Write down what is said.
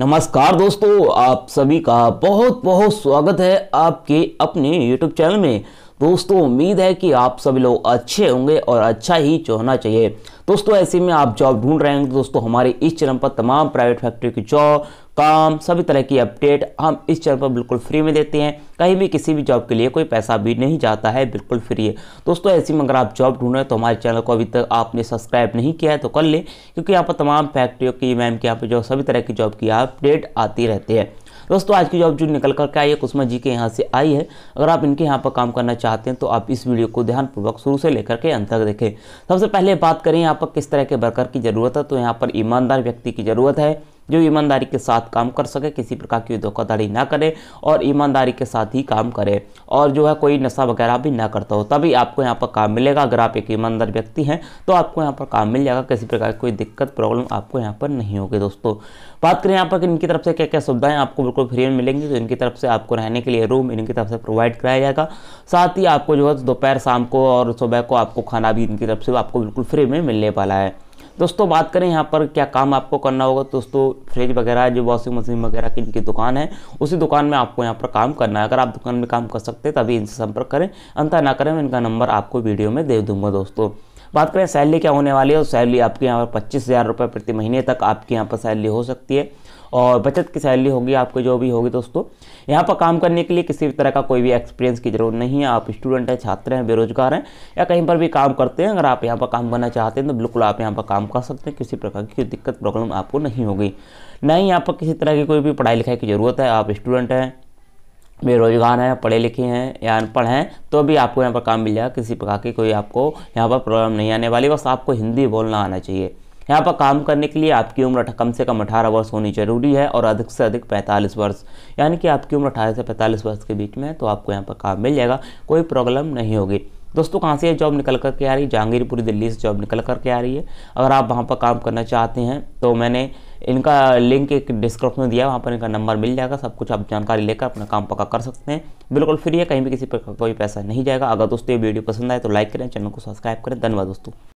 नमस्कार दोस्तों आप सभी का बहुत बहुत स्वागत है आपके अपने YouTube चैनल में दोस्तों उम्मीद है कि आप सभी लोग अच्छे होंगे और अच्छा ही होना चाहिए दोस्तों ऐसे में आप जॉब ढूंढ रहे हैं तो दोस्तों हमारे इस चैनल पर तमाम प्राइवेट फैक्ट्री की जॉब काम सभी तरह की अपडेट हम इस चैनल पर बिल्कुल फ्री में देते हैं कहीं भी किसी भी जॉब के लिए कोई पैसा भी नहीं जाता है बिल्कुल फ्री है दोस्तों ऐसे में अगर आप जॉब ढूंढ रहे हैं तो हमारे चैनल को अभी तक आपने सब्सक्राइब नहीं किया है तो कर लें क्योंकि यहाँ पर तमाम फैक्ट्रियों की मैम के यहाँ पर जो सभी तरह की जॉब की अपडेट आती रहती है दोस्तों आज की जॉब जो निकल करके आई है कुसमा जी के यहाँ से आई है अगर आप इनके यहाँ पर काम करना चाहते हैं तो आप इस वीडियो को ध्यानपूर्वक शुरू से लेकर के अंत तक देखें सबसे पहले बात करें यहाँ पर किस तरह के वर्कर की ज़रूरत है तो यहाँ पर ईमानदार व्यक्ति की ज़रूरत है जो ईमानदारी के साथ काम कर सके किसी प्रकार की धोखाधड़ी ना करे और ईमानदारी के साथ ही काम करे और जो है कोई नशा वगैरह भी ना करता हो तभी आपको यहाँ पर काम मिलेगा अगर आप एक ईमानदार व्यक्ति हैं तो आपको यहाँ पर काम मिल जाएगा किसी प्रकार की कोई दिक्कत प्रॉब्लम आपको यहाँ पर नहीं होगी दोस्तों बात करें यहाँ पर इनकी तरफ से क्या क्या सुविधाएं आपको बिल्कुल फ्री में मिलेंगी तो इनकी तरफ से आपको रहने के लिए रूम इनकी तरफ से प्रोवाइड कराया जाएगा साथ ही आपको जो है दोपहर शाम को और सुबह को आपको खाना भी इनकी तरफ से आपको बिल्कुल फ्री में मिलने वाला है दोस्तों बात करें यहाँ पर क्या काम आपको करना होगा दोस्तों फ्रिज वगैरह जो वॉशिंग मशीन वगैरह की इनकी दुकान है उसी दुकान में आपको यहाँ पर काम करना है अगर आप दुकान में काम कर सकते हैं तभी इनसे संपर्क करें अंतर ना करें मैं इनका नंबर आपको वीडियो में दे दूँगा दोस्तों बात करें सैलरी क्या होने वाली है सैलरी आपके यहाँ पर पच्चीस हज़ार रुपये प्रति महीने तक आपके यहाँ पर सैलरी हो सकती है और बचत की सैलरी होगी आपको जो भी होगी दोस्तों यहाँ पर काम करने के लिए किसी भी तरह का कोई भी एक्सपीरियंस की जरूरत नहीं है आप स्टूडेंट हैं छात्र हैं बेरोजगार हैं या कहीं पर भी काम करते हैं अगर आप यहाँ पर काम करना चाहते हैं तो बिल्कुल आप यहाँ पर काम कर सकते हैं किसी प्रकार की दिक्कत प्रॉब्लम आपको नहीं होगी ना ही यहाँ पर किसी तरह की कोई भी पढ़ाई लिखाई की ज़रूरत है आप स्टूडेंट हैं बेरोजगार हैं पढ़े लिखे हैं या अनपढ़ हैं तो भी आपको यहाँ पर काम मिल जाएगा किसी प्रकार की कोई आपको यहाँ पर प्रॉब्लम नहीं आने वाली बस आपको हिंदी बोलना आना चाहिए यहाँ पर काम करने के लिए आपकी उम्र कम से कम अठारह वर्ष होनी जरूरी है और अधिक से अधिक पैंतालीस वर्ष यानी कि आपकी उम्र अठारह से पैंतालीस वर्ष के बीच में है तो आपको यहाँ पर काम मिल जाएगा कोई प्रॉब्लम नहीं होगी दोस्तों कहाँ से ये जॉब निकल करके आ रही है जहांगीरपुरी दिल्ली से जॉब निकल करके आ रही है अगर आप वहाँ पर काम करना चाहते हैं तो मैंने इनका लिंक एक डिस्क्रिप्शन में दिया वहाँ पर इनका नंबर मिल जाएगा सब कुछ आप जानकारी लेकर अपना काम पक्का कर सकते हैं बिल्कुल फ्री है कहीं भी किसी पर कोई पैसा नहीं जाएगा अगर दोस्तों ये वीडियो पसंद आए तो लाइक करें चैनल को सब्सक्राइब करें धन्यवाद दोस्तों